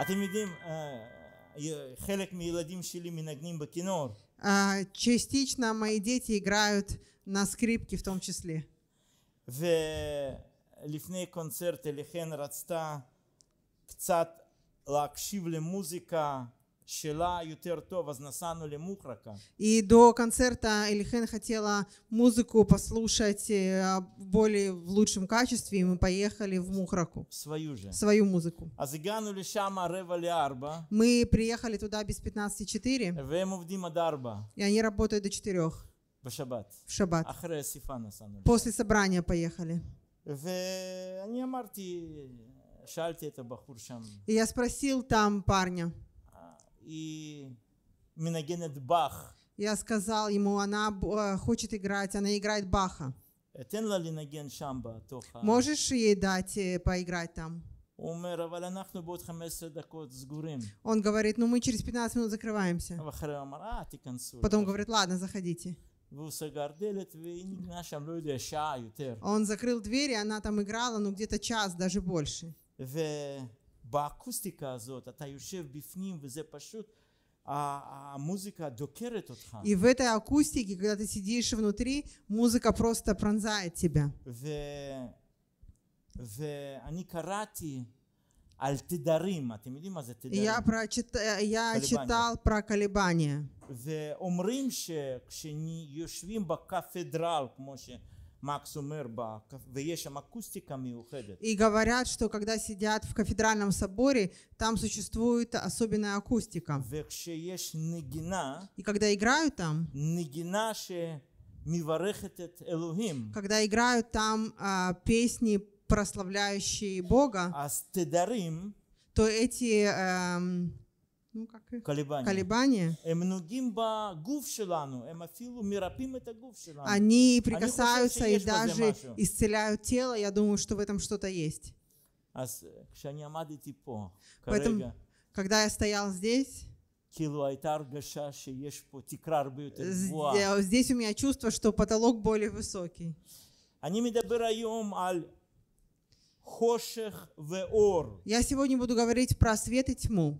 אתם יודעים, אה, חלק מהילדים שלי מנגנים בכינור. Частично мои дети играют на скрипке в том числе. ולפני קונצרט אליכן רצתה קצת להקשיב למוזיקה И до концерта Элихен хотела музыку послушать э, более в лучшем качестве, и мы поехали в Мухраку. Свою же. Свою музыку. А мы приехали туда без 15.4. И они работают до 4. В шаббат. В шаббат. После собрания поехали. И я спросил там парня и Минагенет Бах. Я сказал ему, она э, хочет играть, она играет Баха. Можешь ей дать э, поиграть там? А Он говорит, ну мы через 15 минут закрываемся. А а, Потом говорит, ладно, заходите. Он закрыл дверь, и она там играла, ну где-то час, даже больше. באקוסטיקה הזאת, אתה יושב בפנים וזה פשוט המוזיקה דוקרת אותך. И в этой акустике, когда ты сидишь внутри, музыка просто пронзает тебя. ו... ואני קראתי על תדרים, אתם יודעים מה זה תדרים? Я, прочит... Я читал про колебания. ואומרים שכשיושבים בקתדרל, כמו ש... И говорят, что когда сидят в кафедральном соборе, там существует особенная акустика. И когда играют там, когда играют там а, песни, прославляющие Бога, а то эти... А, ну, как Колебания. Колебания. Эм, ну, эм, Они прикасаются и даже исцеляют тело. Я думаю, что в этом что-то есть. А Поэтому, когда я стоял здесь, эм, Здесь у меня чувство, что потолок более высокий. Я сегодня буду говорить про свет и тьму.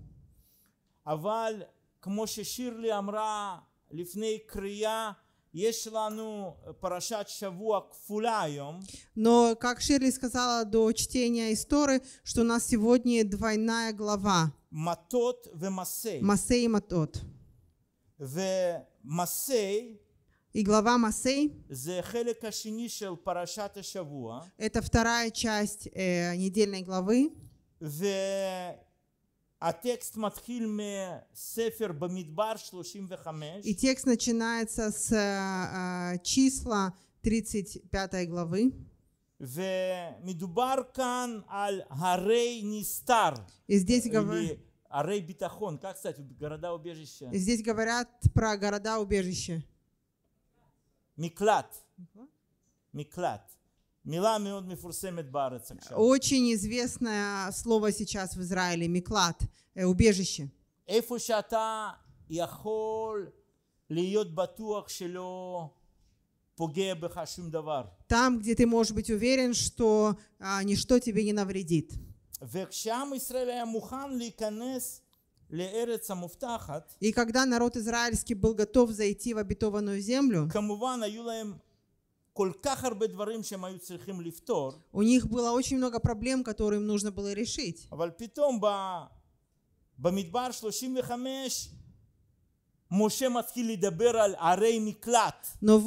אבל כמו ששירלי אמרה לפני קריאה יש לנו פרשת שבוע כפולה היום. Но, как Ширли сказала до чтения истории, что у нас сегодня двойная глава. Матот и Масей. Масей и Матот. ומסי и глава Масей это вторая часть э, недельной главы. И текст начинается с uh, числа 35 главы. ומדובר כאן על הרי נסתר. הרי ביטחון, как, кстати, города убежища. Здесь говорят про города убежища. Миклат. Миклат. Очень известное слово сейчас в Израиле – миклад, э, убежище. Там, где ты можешь быть уверен, что а, ничто тебе не навредит. И когда народ израильский был готов зайти в обетованную землю, у них было очень много проблем, которые им нужно было решить. Но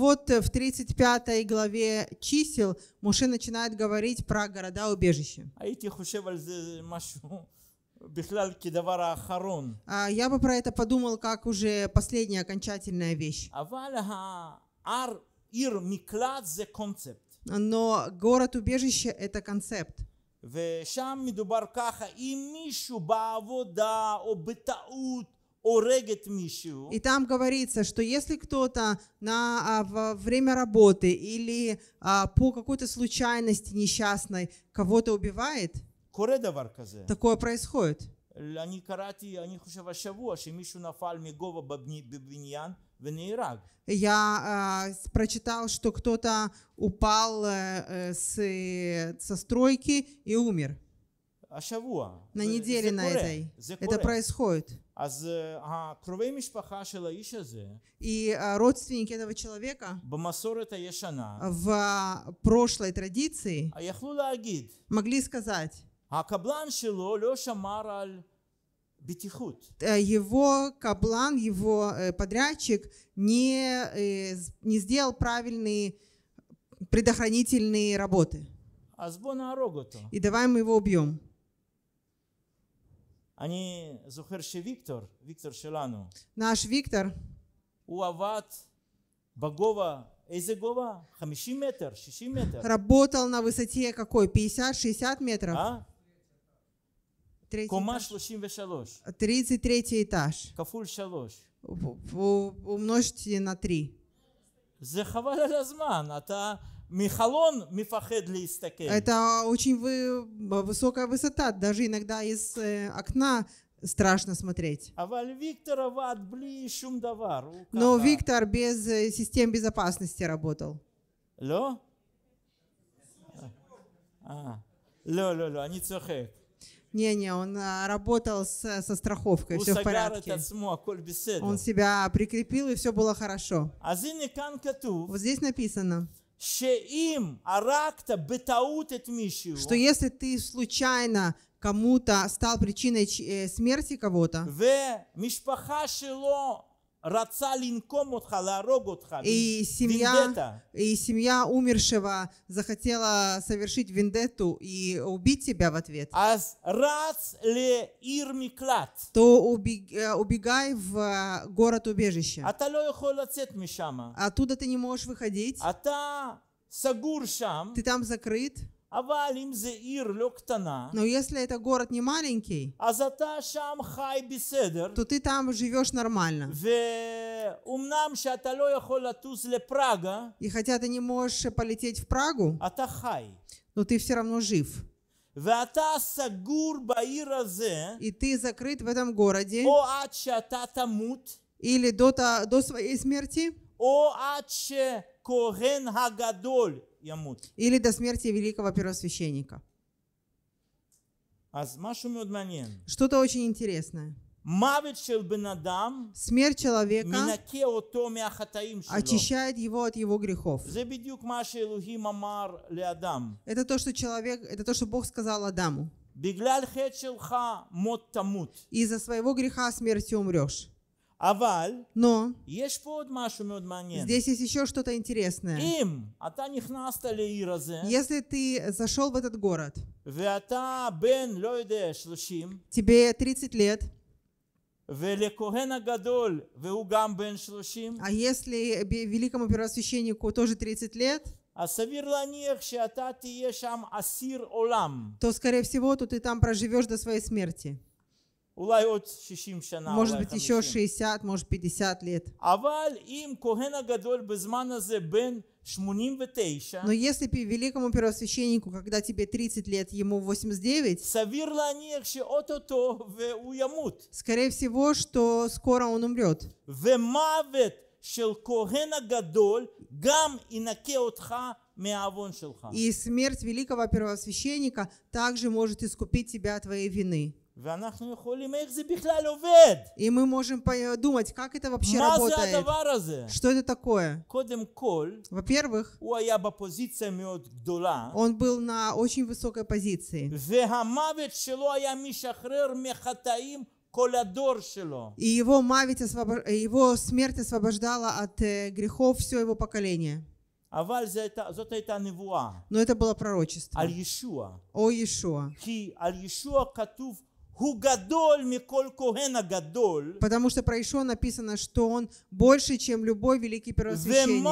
вот э, в 35 главе чисел Моше начинает говорить про города убежища. А, я бы про это подумал как уже последняя окончательная вещь. עיר מקלט זה קונספט. Но город-убежище это концепт. ושם מדובר ככה, אם מישהו בעבודה או בטעות И там говорится, что если кто-то на, а, во время работы или а, по какой-то случайности несчастной кого-то убивает, такое происходит. Я э, прочитал, что кто-то упал э, э, с, со стройки и умер. На неделе на этой. Это происходит. И э, родственники этого человека в прошлой традиции а могли сказать, а Э, его каблан, его э, подрядчик не, э, не сделал правильные предохранительные работы. А И давай мы его убьем. Они זוכר Виктор, Виктор Шелану. Наш Виктор. Уават. עבד בגובה, איזה גובה? 50 מטר, 60 מטר. работал на высоте какой? 50-60 метров? А? Третий Кома 33. 33 этаж. Кафуль 3. Умножьте на 3. Это очень вы, высокая высота, даже иногда из э, окна страшно смотреть. А Но Виктор без э, систем безопасности работал. Ло? А, ло, ло, ло, они цохек. Не-не, он а, работал с, со страховкой, все в порядке. Он себя прикрепил, и все было хорошо. Вот здесь написано, что если ты случайно кому-то стал причиной э, смерти кого-то, и семья, и семья умершего захотела совершить вендетту и убить тебя в ответ. То э, убегай в э, город убежище. А Оттуда ты не можешь выходить. А ты там закрыт. Но если это город не маленький, а то ты там живешь нормально. И хотя ты не можешь полететь в Прагу, а но ты все равно жив. А И ты закрыт в этом городе или до, до своей смерти, או עד שהכהן или до смерти великого первосвященника. А Что-то очень интересное. Смерть человека очищает его от его грехов. Это то, что человек, это то, что Бог сказал Адаму. Из-за своего греха смертью умрешь. Но здесь есть еще что-то интересное. Если ты зашел в этот город, тебе 30 лет, ולכהן הגדול, והוא גם בן 30. А если великому первосвященнику тоже 30 лет, То, скорее всего, то ты там проживешь до своей смерти. Может быть, еще 60, может, 50 лет. Но если великому первосвященнику, когда тебе 30 лет, ему 89, скорее всего, что скоро он умрет. И смерть великого первосвященника также может искупить тебя от твоей вины. И мы можем думать, как это вообще работает. Что это такое? Во-первых, он был на очень высокой позиции. И его, мавить освобож... его смерть освобождала от э, грехов все его поколение. Но это было пророчество. О Иешуа. Потому что про Ишо написано, что он больше, чем любой великий первосвященник.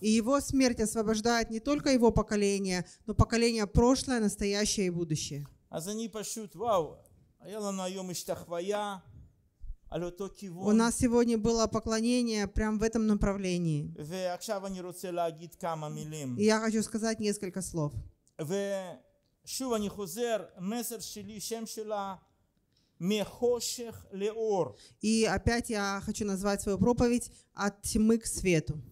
И его смерть освобождает не только его поколение, но поколение прошлое, настоящее и будущее. אז אני פשוט, וואו, היה לנו היום השתחוויה. У нас сегодня было поклонение прямо в этом направлении. И я хочу сказать несколько слов. И опять я хочу назвать свою проповедь «От тьмы к свету».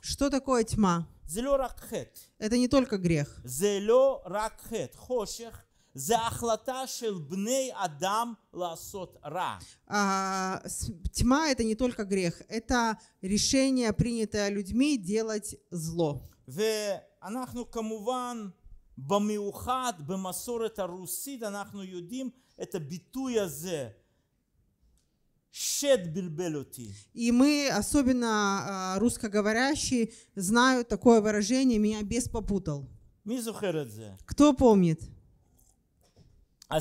Что такое тьма? Это не только грех адам ласот ра. А, тьма – это не только грех, это решение, принятое людьми, делать зло. ואנחנו כמובן במיוחד במסורת הרוסית אנחנו יודעים את הביטוי הזה Шед бельбелюти. И мы, особенно а, русскоговорящие, знают такое выражение «меня бес попутал». Кто помнит? «А,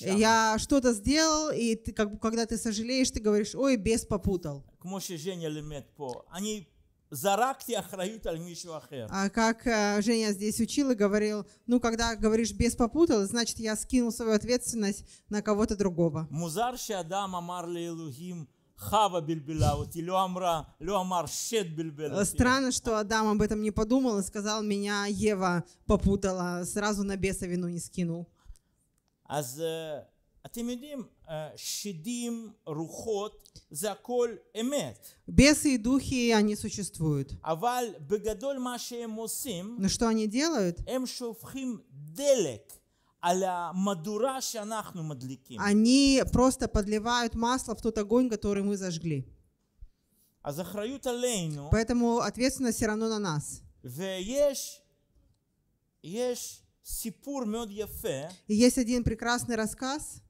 я что-то сделал, и ты, как, когда ты сожалеешь, ты говоришь, ой, бес попутал. Они А как э, Женя здесь учил и говорил, ну, когда говоришь «без попутал», значит, я скинул свою ответственность на кого-то другого. Музар, что Адам амар лейлухим – Хава бельбела אותי, לא אמרה, לא אמר бельбела. Странно, что Адам об этом не подумал и сказал, меня Ева попутала, сразу на беса вину не скинул. אז אתם יודעים, שדים, רוחות, זה הכל אמת. Бесы и духи, они существуют. אבל בגדול מה שהם Но что они делают? הם שופכים דלק. Они просто подливают масло в тот огонь, который мы зажгли. А Поэтому ответственность все равно на нас. И есть один прекрасный рассказ.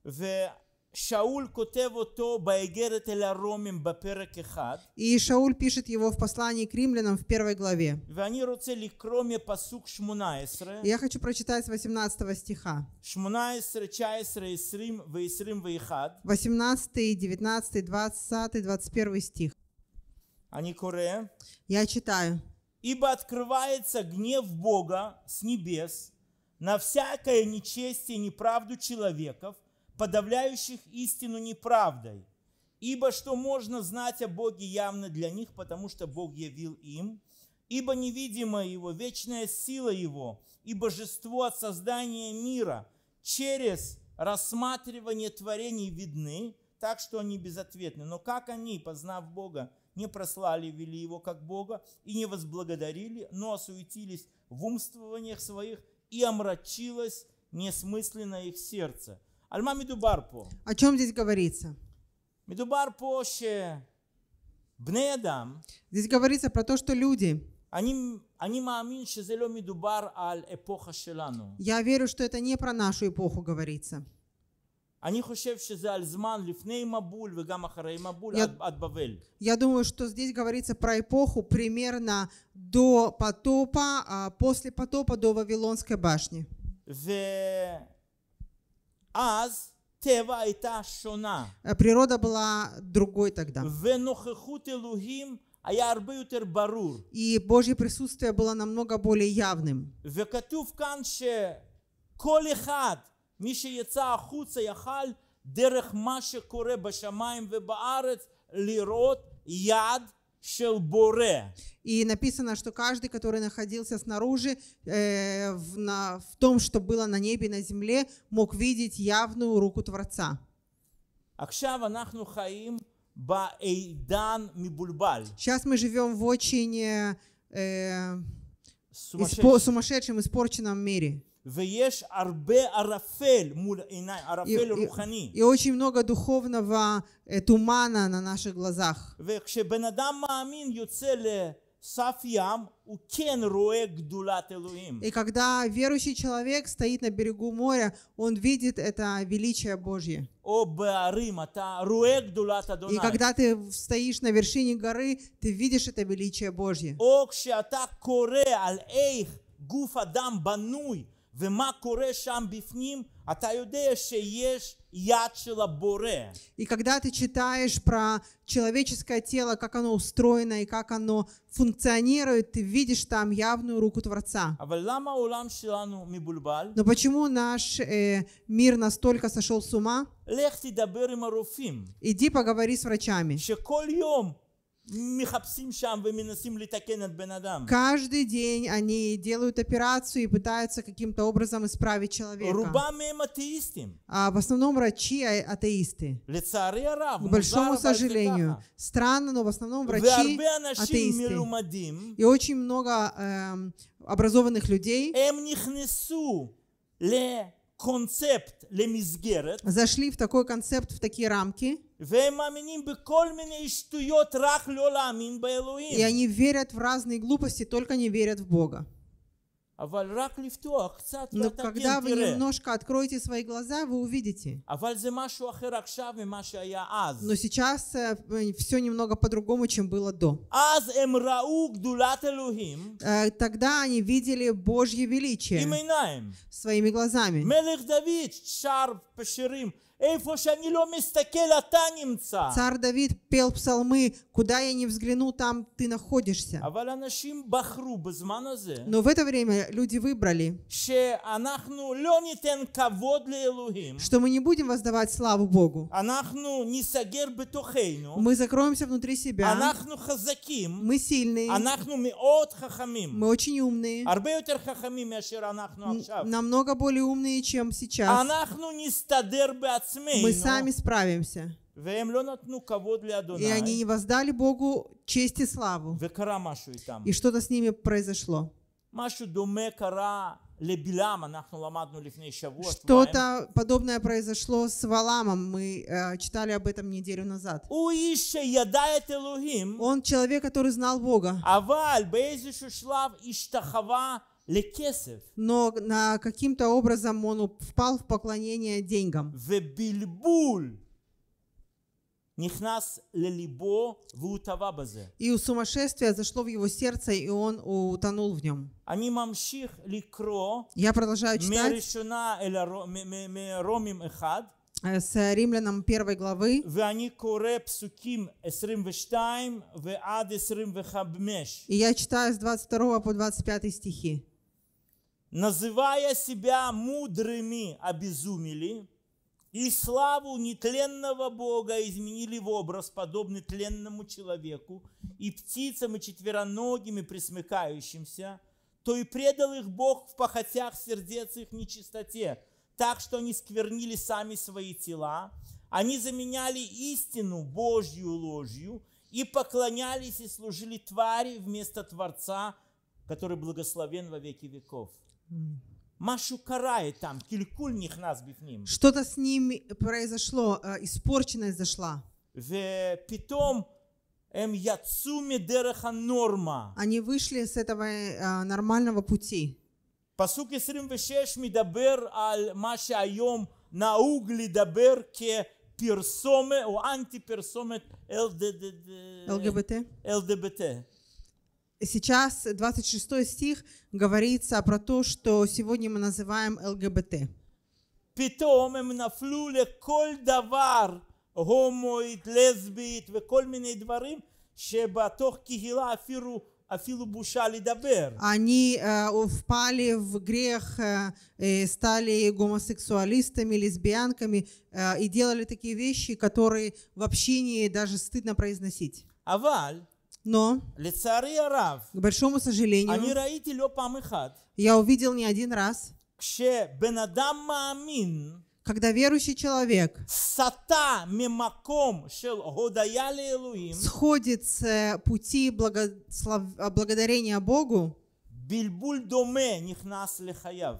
שאול И Шауль пишет его в послании к римлянам в первой главе. Я хочу прочитать с 18 стиха. 18, 19, 20 ו-21. стих. אני קורא. Я читаю. Ибо открывается гнев Бога с небес на всякое нечестие и неправду человеков – подавляющих истину неправдой. Ибо что можно знать о Боге явно для них, потому что Бог явил им, ибо невидимая Его, вечная сила Его и божество от создания мира через рассматривание творений видны, так что они безответны. Но как они, познав Бога, не прославили Его как Бога и не возблагодарили, но осуетились в умствованиях своих и омрачилось несмысленно их сердце – о чем здесь говорится? что Здесь говорится про то, что люди Они, они что эпоха шелану. я верю, что это не про нашу эпоху говорится. אני חושב שזה על זמן לפני מבול וגם אחרי מבול я, עד, בבל. Я думаю, что здесь говорится про эпоху примерно до потопа, а, после потопа до Вавилонской башни. אז טבע הייתה שונה. הפרירודה אה, בלה דרוגוי תקדם. ונוכחות אלוהים היה הרבה יותר ברור. היא בוז'י присутствие בלה נמנוגה בולי יבנים. וכתוב כאן שכל אחד, מי שיצא החוצה יכל דרך מה שקורה בשמיים ובארץ לראות יד И написано, что каждый, который находился снаружи, э, в, на, в том, что было на небе и на земле, мог видеть явную руку Творца. Сейчас мы живем в очень э, э испо, сумасшедшем, испорченном мире. И, и, и очень много духовного э, тумана на наших глазах. И когда верующий человек стоит на берегу моря, он видит это величие Божье. И когда ты стоишь на вершине горы, ты видишь это величие Божье. И когда ты читаешь про человеческое тело, как оно устроено и как оно функционирует, ты видишь там явную руку Творца. Но почему наш э, мир настолько сошел с ума? Иди поговори с врачами. Каждый день они делают операцию и пытаются каким-то образом исправить человека. А в основном врачи а, атеисты. К большому сожалению. Странно, но в основном врачи атеисты. И очень много э, образованных людей эм קונספט למסגרת. зашли в такой концепт, в такие рамки. И они верят в разные глупости, только не верят в Бога. А Но когда вы немножко откроете свои глаза, вы увидите. А Но сейчас э, э, все немного по-другому, чем было до. Эм э, тогда они видели Божье величие своими глазами. А Царь Давид пел псалмы, куда я не взгляну, там ты находишься. А Но в это время люди выбрали, что мы не будем воздавать славу Богу. Мы закроемся внутри себя. Мы сильные. Мы очень умные. Намного более умные, чем сейчас мы сами справимся. И они не воздали Богу честь и славу. И что-то с ними произошло. Что-то подобное произошло с Валамом. Мы э, читали об этом неделю назад. Он человек, который знал Бога. А но на каким-то образом он впал в поклонение деньгам. И у сумасшествия зашло в его сердце, и он утонул в нем. Я продолжаю читать э, с римлянам первой главы. И я читаю с 22 по 25 стихи называя себя мудрыми, обезумели, и славу нетленного Бога изменили в образ, подобный тленному человеку, и птицам, и четвероногим, и присмыкающимся, то и предал их Бог в похотях сердец их нечистоте, так что они сквернили сами свои тела, они заменяли истину Божью ложью и поклонялись и служили твари вместо Творца, который благословен во веки веков. Что-то с ним произошло, э, испорченность зашла. Эм Они вышли с этого э, нормального пути. פסוק 26 מדבר על מה שהיום נהוג לדבר כפרסומת או אנטי פרסומת LGBT. LGBT сейчас 26 стих говорится про то, что сегодня мы называем ЛГБТ. פתאום הם נפלו לכל דבר, הומואית, לסבית וכל מיני דברים שבתוך קהילה אפילו אפילו בושה לדבר. Они э, впали в грех, э, э, стали гомосексуалистами, лесбиянками и делали такие вещи, которые в общении даже стыдно произносить. אבל но, к большому сожалению, я увидел не один раз, когда верующий человек сходит с э, пути благослов... благодарения Богу,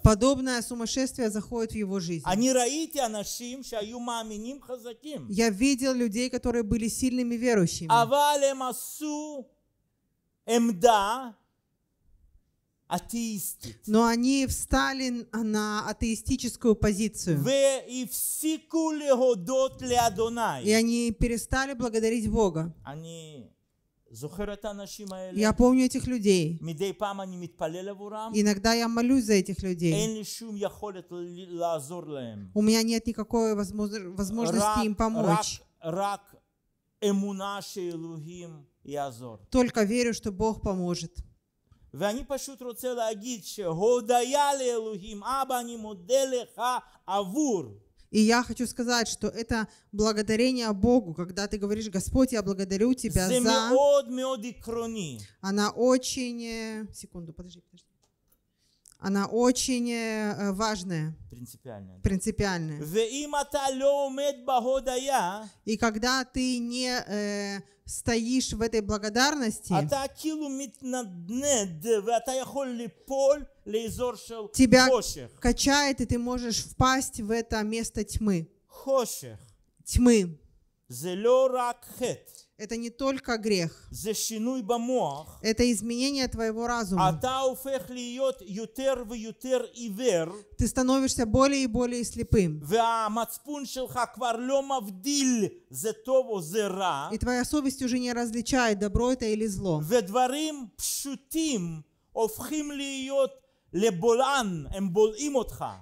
Подобное сумасшествие заходит в его жизнь. Я видел людей, которые были сильными верующими. Но они встали на атеистическую позицию. И они перестали благодарить Бога. Они я помню этих людей. Иногда я молюсь за этих людей. У меня нет никакой возможности им помочь. Только верю, что Бог поможет. ואני פשוט רוצה להגיד שהודיה לאלוהים, אבא אני מודה לך עבור и я хочу сказать, что это благодарение Богу, когда ты говоришь, Господь, я благодарю Тебя за... Она очень... Э, секунду, подожди, подожди. Она очень э, важная. Принципиальная. Принципиальная. И когда ты не э, стоишь в этой благодарности, тебя качает, и ты можешь впасть в это место тьмы. Тьмы. Это не только грех. Это изменение твоего разума. А ты становишься более и более слепым. А и твоя совесть уже не различает, добро это или зло. ודברים פשוטים הופכים להיות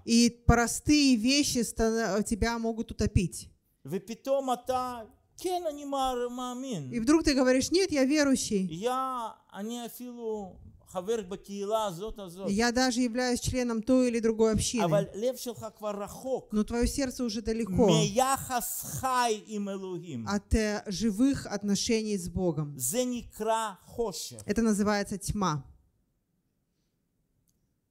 и простые вещи тебя могут утопить. И вдруг ты говоришь, нет, я верующий. Я Я даже являюсь членом той или другой общины. А Но твое сердце уже далеко от э, живых отношений с Богом. Это называется тьма.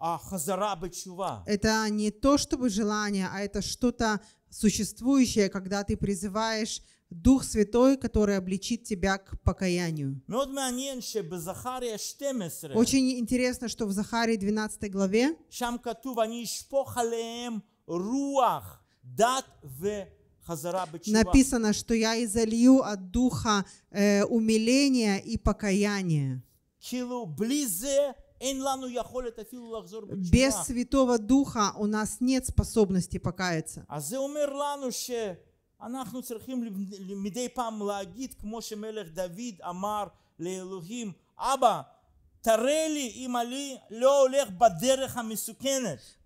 А это не то чтобы желание, а это что-то существующее, когда ты призываешь Дух Святой, который обличит тебя к покаянию. Очень интересно, что в Захарии 12 главе написано, что я изолью от Духа э, умиления и покаяние. E Без Святого Духа у нас нет способности покаяться. אנחנו צריכים מדי פעם להגיד כמו שמלך דוד אמר לאלוהים אבא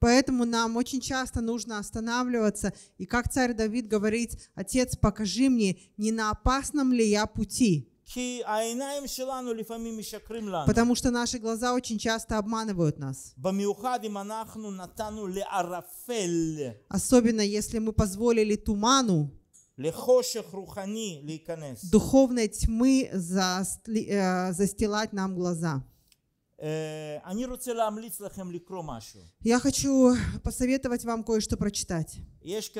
Поэтому нам очень часто нужно останавливаться и как царь Давид говорит, «Отец, покажи мне, не на опасном ли я пути?» Потому что наши глаза очень часто обманывают нас. Особенно если мы позволили туману духовной тьмы э, застилать нам глаза. Э, Я хочу посоветовать вам кое-что прочитать. Есть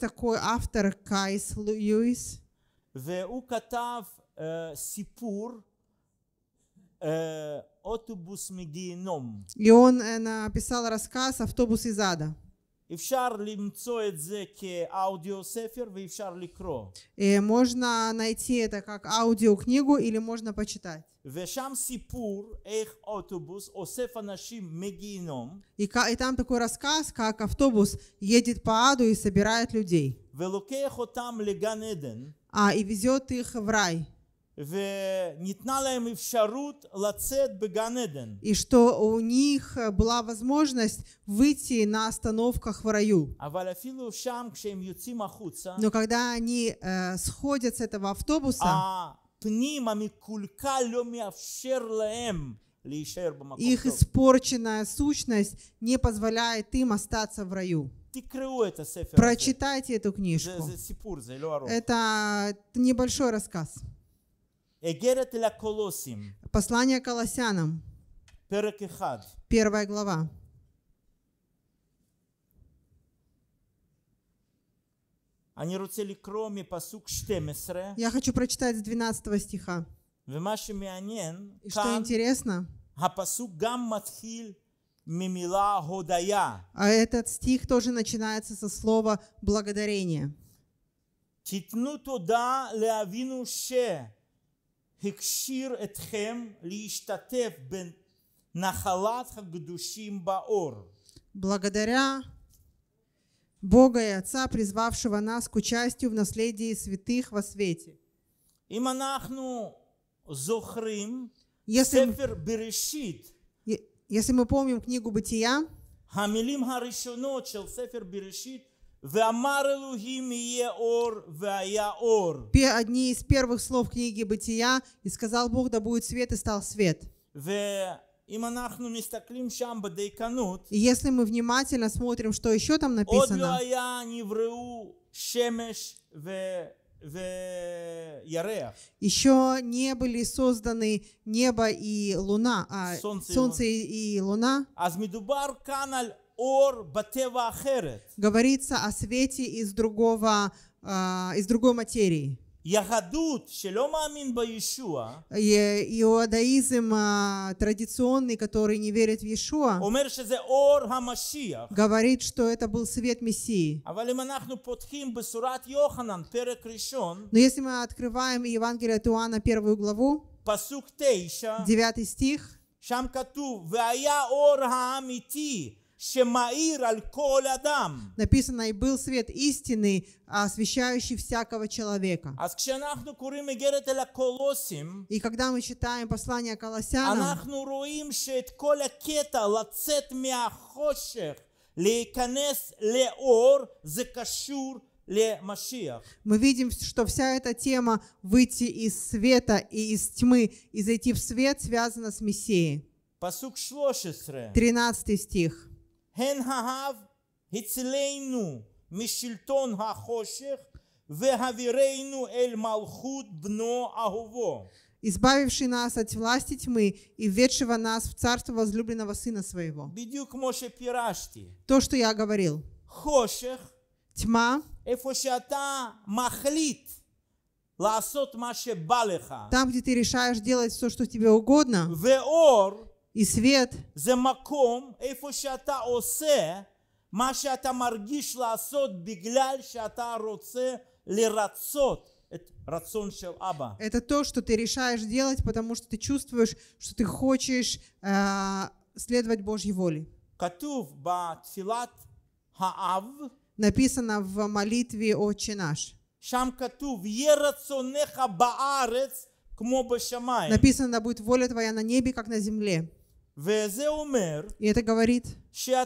такой автор Кайс Льюис. והוא כתב אה, סיפור אוטובוס מגיהינום. И он написал рассказ «Автобус из ада». אפשר למצוא את זה כאודיו ספר ואפשר לקרוא. можно найти это как аудиокнигу или можно почитать. ושם סיפור איך אוטובוס אוסף אנשים מגיהינום. И там такой рассказ, как автобус едет по аду и собирает людей. ולוקח אותם לגן עדן а, и везет их в рай. И что у них была возможность выйти на остановках в раю. А Но когда они э, сходят с этого автобуса, а их испорченная сущность не позволяет им остаться в раю. Прочитайте эту книжку. Это небольшой рассказ. Послание Колоссянам. Первая глава. Я хочу прочитать с 12 стиха. И что интересно, а этот стих тоже начинается со слова «благодарение». Благодаря Бога и Отца, призвавшего нас к участию в наследии святых во свете. אם אנחנו Зохрим, если, Сефер если мы помним книгу Бытия, Хамилим הראשונות של ספר בראשית ואמר אלוהים יהיה אור והיה אור. Одни из первых слов книги Бытия и сказал Бог да будет свет и стал свет. אם אנחנו מסתכלים שם בדייקנות, если мы внимательно смотрим, что еще там написано, Э, Еще не были созданы небо и луна, а солнце, солнце и луна. Говорится о свете из другого, а, из другой материи. Иудаизм а, традиционный, который не верит в Иешуа, говорит, что это был свет Мессии. А Но если мы открываем Евангелие от Иоанна, первую главу, девятый стих, שם כתוב, והיה אור האמיתי Написано, и был свет истины, освещающий всякого человека. И когда мы читаем послание Колоссянам, мы видим, что вся эта тема выйти из света и из тьмы и зайти в свет связана с Мессией. 13 стих. הן ההב הצלנו משלטון החושך והבירנו אל מלכות בנו אהובו. избавивший нас от власти тьмы и введшего нас в царство возлюбленного Сына Своего. То, что я говорил. Тьма. Там, где ты решаешь делать все, что тебе угодно и свет. זה מקום איפה שאתה עושה מה שאתה מרגיש לעשות בגלל שאתה רוצה Это то, что ты решаешь делать, потому что ты чувствуешь, что ты хочешь э, следовать Божьей воле. כתוב בתפילת האב написано в молитве «Отче наш». שם כתוב, יהיה רצונך בארץ כמו написано будет воля твоя на небе, как на земле. И это говорит, что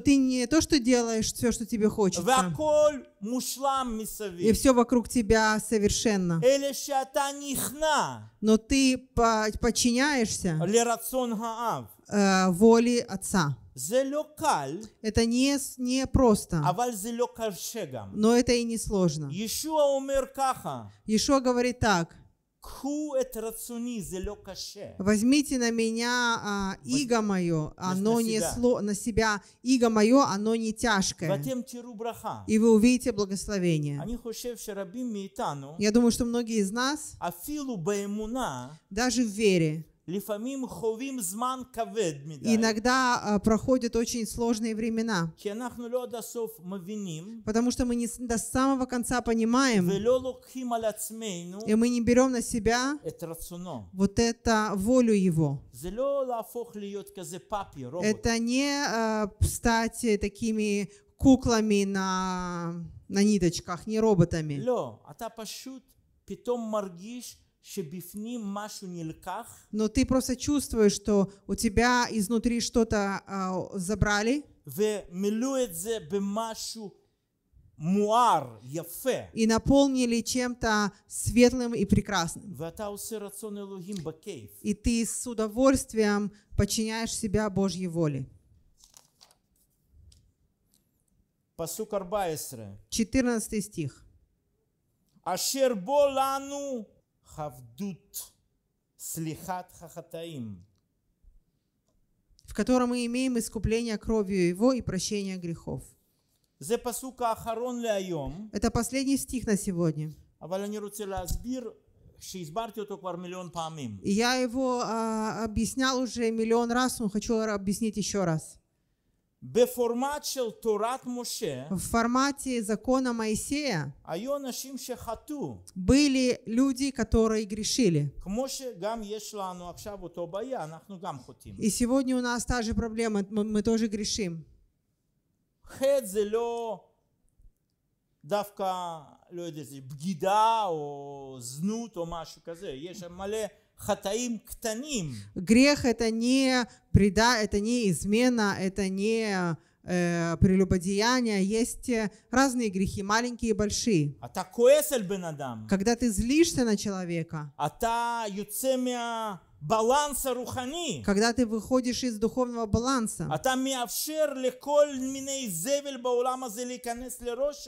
ты не то, что делаешь все, что тебе хочется, и все вокруг тебя совершенно, но ты подчиняешься э, воле Отца. Это не, не просто, но это и не сложно. Иешуа говорит так, Возьмите на меня а, иго мое, оно не сло, на себя иго мое, оно не тяжкое. И вы увидите благословение. Я думаю, что многие из нас, даже в вере, Иногда а, проходят очень сложные времена, потому что мы не до самого конца понимаем, и мы не берем на себя вот это волю Его. Это не а, стать э, такими куклами на, на ниточках, не роботами. А но ты просто чувствуешь, что у тебя изнутри что-то а, забрали. И наполнили чем-то светлым и прекрасным. И ты с удовольствием подчиняешь себя Божьей воле. 14 стих. Ашер Хавдут Слихат в котором мы имеем искупление кровью Его и прощение грехов. Это последний стих на сегодня. И я его а, объяснял уже миллион раз, но хочу объяснить еще раз. В формате закона Моисея были люди, которые грешили. И сегодня у нас та же проблема, мы тоже грешим. דווקא, לא יודע, זה בגידה о זנות או משהו כזה. יש מלא Грех это не преда, это не измена, это не э, прелюбодеяние. Есть э, разные грехи, маленькие и большие. А Когда ты злишься на человека, а баланса рухани. Когда ты выходишь из духовного баланса. А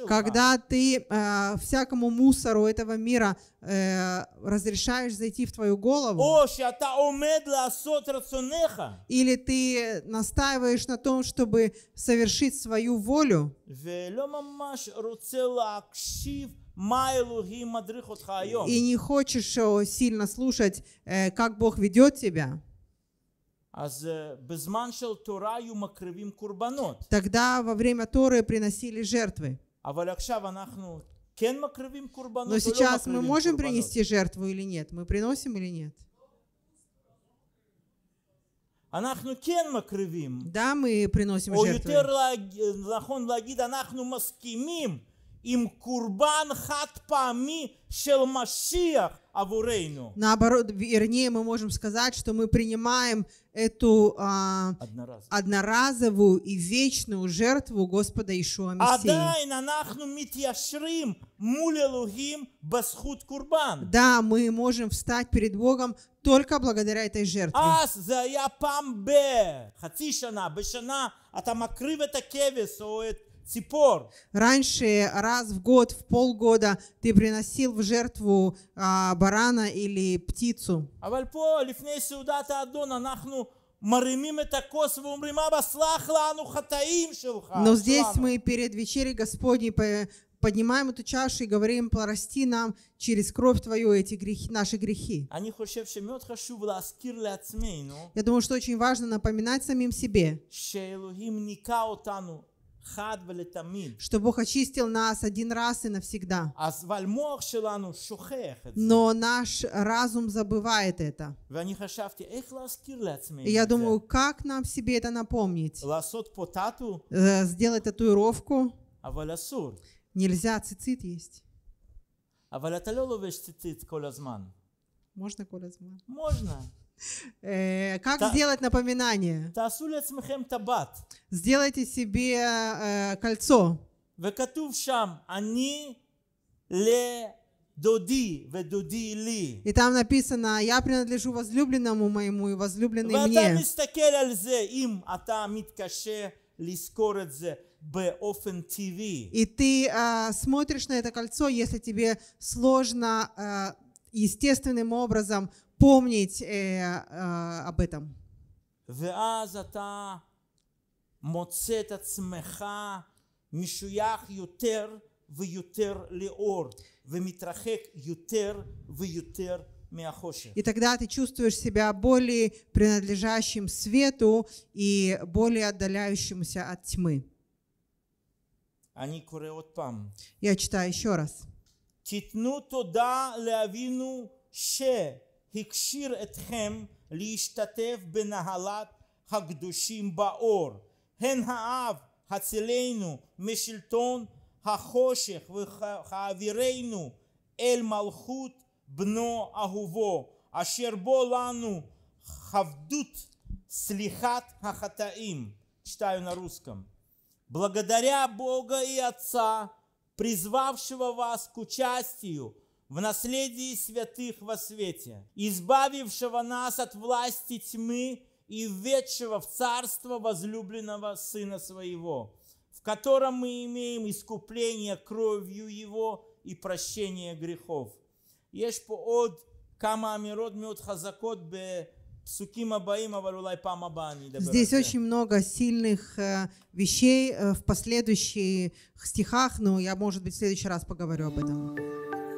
Когда ты э, всякому мусору этого мира э, разрешаешь зайти в твою голову. Или ты настаиваешь на том, чтобы совершить свою волю и не хочешь э, сильно слушать, э, как Бог ведет тебя, э, тогда во время Торы приносили жертвы. А Но сейчас мы можем принести жертву или нет? Мы приносим или нет? А да, мы приносим жертву им курбан хат пами шел шелмашиях авурейну. Наоборот, вернее, мы можем сказать, что мы принимаем эту а, одноразовую. одноразовую и вечную жертву Господа Ишуа Мессии. митяшрим, басхут курбан. Да, мы можем встать перед Богом только благодаря этой жертве. אז זה היה פעם בחצי שנה, а там מקריב את הכבש או את Раньше раз в год, в полгода ты приносил в жертву а, барана или птицу. А Но здесь мы перед вечерей Господней поднимаем эту чашу и говорим, прости нам через кровь Твою эти грехи, наши грехи. Ну. Я думаю, что очень важно напоминать самим себе, что Бог очистил нас один раз и навсегда. А Но наш разум забывает это. И я думаю, как нам себе это напомнить? Э, сделать татуировку? А Нельзя цицит есть. А Можно колязман? Можно. Э, как сделать напоминание? Сделайте себе э, кольцо. И там написано, я принадлежу возлюбленному моему и возлюбленный мне. А и ты э, смотришь на это кольцо, если тебе сложно э, естественным образом помнить э, э, об этом. И тогда ты чувствуешь себя более принадлежащим свету и более отдаляющимся от тьмы. Я читаю еще раз. הכשיר אתכם להשתתף בנהלת הקדושים באור. הן האב הצילנו משלטון החושך והעבירנו אל מלכות בנו אהובו אשר בו לנו חבדות סליחת החטאים Читаю на русском. Благодаря Бога и Отца, призвавшего вас к участию в наследии святых во свете, избавившего нас от власти тьмы и ведшего в царство возлюбленного Сына Своего, в котором мы имеем искупление кровью Его и прощение грехов. יש פה עוד כמה אמירות מאוד חזקות בפסוקים Здесь очень много сильных э, вещей э, в последующих стихах, но я, может быть, в следующий раз поговорю об этом.